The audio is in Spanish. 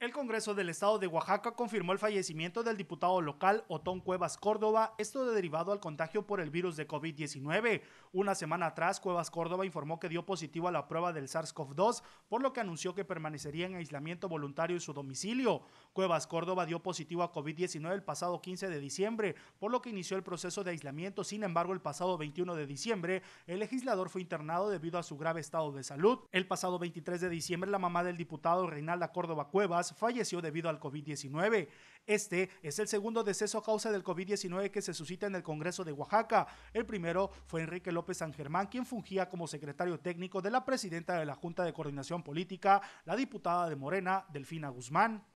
El Congreso del Estado de Oaxaca confirmó el fallecimiento del diputado local Otón Cuevas Córdoba, esto derivado al contagio por el virus de COVID-19. Una semana atrás, Cuevas Córdoba informó que dio positivo a la prueba del SARS-CoV-2, por lo que anunció que permanecería en aislamiento voluntario en su domicilio. Cuevas Córdoba dio positivo a COVID-19 el pasado 15 de diciembre, por lo que inició el proceso de aislamiento. Sin embargo, el pasado 21 de diciembre, el legislador fue internado debido a su grave estado de salud. El pasado 23 de diciembre, la mamá del diputado Reinalda Córdoba Cuevas falleció debido al COVID-19. Este es el segundo deceso a causa del COVID-19 que se suscita en el Congreso de Oaxaca. El primero fue Enrique López San Germán, quien fungía como secretario técnico de la presidenta de la Junta de Coordinación Política, la diputada de Morena, Delfina Guzmán.